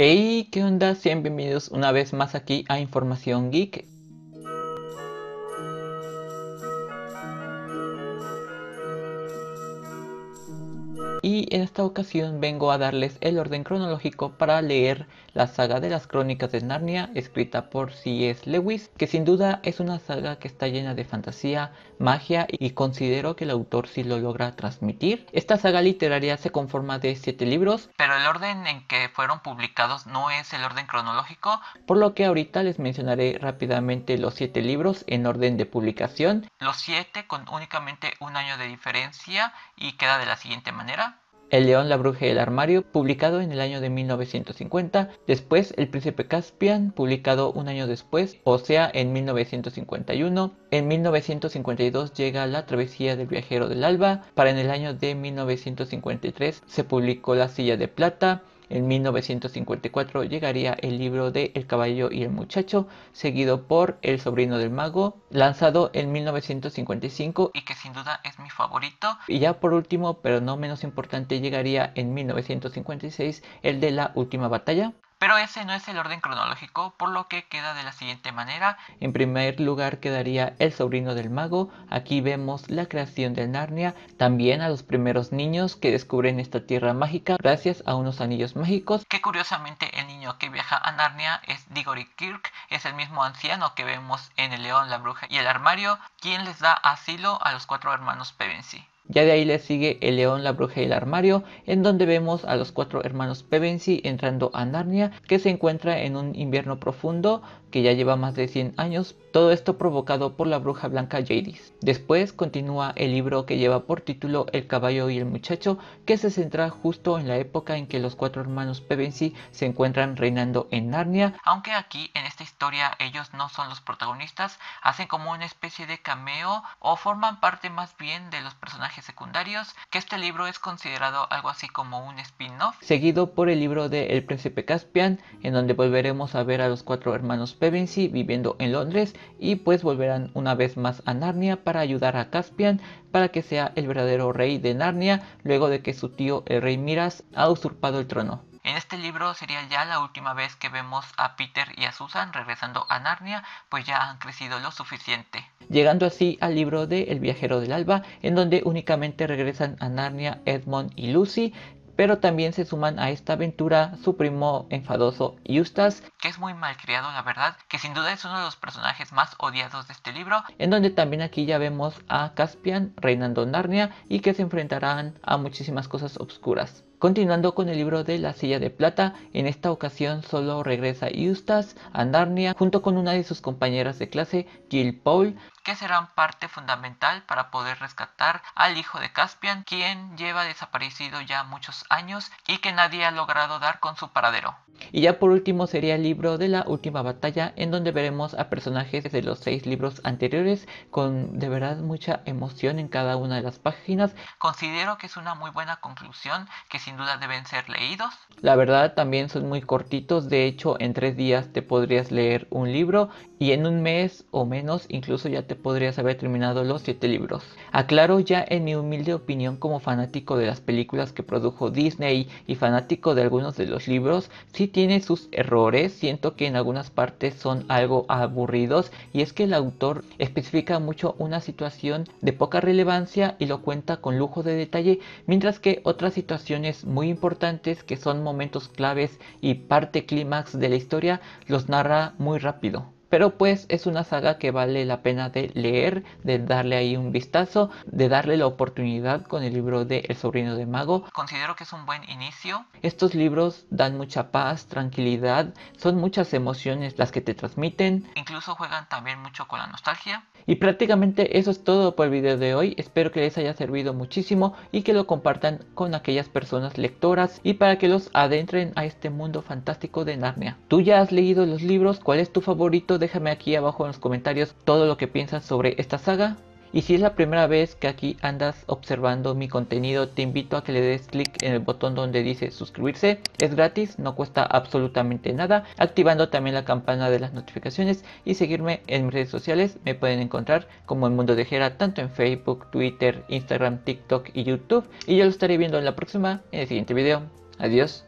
Hey, ¿qué onda? Sean bienvenidos una vez más aquí a Información Geek. y en esta ocasión vengo a darles el orden cronológico para leer la saga de las crónicas de Narnia escrita por C.S. Lewis, que sin duda es una saga que está llena de fantasía, magia y considero que el autor sí lo logra transmitir. Esta saga literaria se conforma de siete libros, pero el orden en que fueron publicados no es el orden cronológico, por lo que ahorita les mencionaré rápidamente los siete libros en orden de publicación, los siete con únicamente un año de diferencia y queda de la siguiente manera. El león, la bruja y el armario, publicado en el año de 1950, después El príncipe Caspian, publicado un año después, o sea en 1951, en 1952 llega La travesía del viajero del alba, para en el año de 1953 se publicó La silla de plata, en 1954 llegaría el libro de El caballo y el muchacho, seguido por El sobrino del mago, lanzado en 1955 y que sin duda es mi favorito. Y ya por último, pero no menos importante, llegaría en 1956 el de La última batalla, pero ese no es el orden cronológico, por lo que queda de la siguiente manera. En primer lugar quedaría El sobrino del mago, aquí vemos la creación de Narnia, también a los primeros niños que descubren esta tierra mágica gracias a unos anillos mágicos que curiosamente el niño que viaja a Narnia es Digory Kirk, es el mismo anciano que vemos en El León, la Bruja y el Armario, quien les da asilo a los cuatro hermanos Pevensey. Ya de ahí le sigue El León, la Bruja y el Armario, en donde vemos a los cuatro hermanos Pevensey entrando a Narnia, que se encuentra en un invierno profundo que ya lleva más de 100 años, todo esto provocado por la bruja blanca Jadis. Después continúa el libro que lleva por título El caballo y el muchacho, que se centra justo en la época en que los cuatro hermanos Pevensey se encuentran reinando en Narnia, aunque aquí en esta historia ellos no son los protagonistas, hacen como una especie de cameo o forman parte más bien de los personajes secundarios, que este libro es considerado algo así como un spin-off, seguido por el libro de El príncipe Caspian, en donde volveremos a ver a los cuatro hermanos Pevensey viviendo en Londres y pues volverán una vez más a Narnia para ayudar a Caspian para que sea el verdadero rey de Narnia luego de que su tío el rey Miras ha usurpado el trono. En este libro sería ya la última vez que vemos a Peter y a Susan regresando a Narnia, pues ya han crecido lo suficiente. Llegando así al libro de El viajero del alba, en donde únicamente regresan a Narnia Edmond y Lucy, pero también se suman a esta aventura su primo enfadoso Eustace, que es muy malcriado la verdad, que sin duda es uno de los personajes más odiados de este libro, en donde también aquí ya vemos a Caspian reinando Narnia y que se enfrentarán a muchísimas cosas oscuras. Continuando con el libro de la silla de plata, en esta ocasión solo regresa Eustace a Narnia junto con una de sus compañeras de clase, Jill Paul, que serán parte fundamental para poder rescatar al hijo de Caspian, quien lleva desaparecido ya muchos años y que nadie ha logrado dar con su paradero. Y ya por último sería el libro de la última batalla, en donde veremos a personajes de los seis libros anteriores con de verdad mucha emoción en cada una de las páginas. Considero que es una muy buena conclusión que sin duda deben ser leídos. La verdad también son muy cortitos, de hecho en tres días te podrías leer un libro y en un mes o menos incluso ya te podrías haber terminado los siete libros. Aclaro ya en mi humilde opinión como fanático de las películas que produjo Disney y fanático de algunos de los libros, sí tiene sus errores, siento que en algunas partes son algo aburridos y es que el autor especifica mucho una situación de poca relevancia y lo cuenta con lujo de detalle, mientras que otras situaciones muy importantes que son momentos claves y parte clímax de la historia los narra muy rápido. Pero pues es una saga que vale la pena de leer, de darle ahí un vistazo, de darle la oportunidad con el libro de El sobrino de mago. Considero que es un buen inicio. Estos libros dan mucha paz, tranquilidad, son muchas emociones las que te transmiten. Incluso juegan también mucho con la nostalgia. Y prácticamente eso es todo por el video de hoy. Espero que les haya servido muchísimo y que lo compartan con aquellas personas lectoras y para que los adentren a este mundo fantástico de Narnia. ¿Tú ya has leído los libros? ¿Cuál es tu favorito? déjame aquí abajo en los comentarios todo lo que piensas sobre esta saga. Y si es la primera vez que aquí andas observando mi contenido, te invito a que le des clic en el botón donde dice suscribirse. Es gratis, no cuesta absolutamente nada. Activando también la campana de las notificaciones y seguirme en mis redes sociales. Me pueden encontrar como El Mundo de Jera, tanto en Facebook, Twitter, Instagram, TikTok y YouTube. Y yo lo estaré viendo en la próxima, en el siguiente video. Adiós.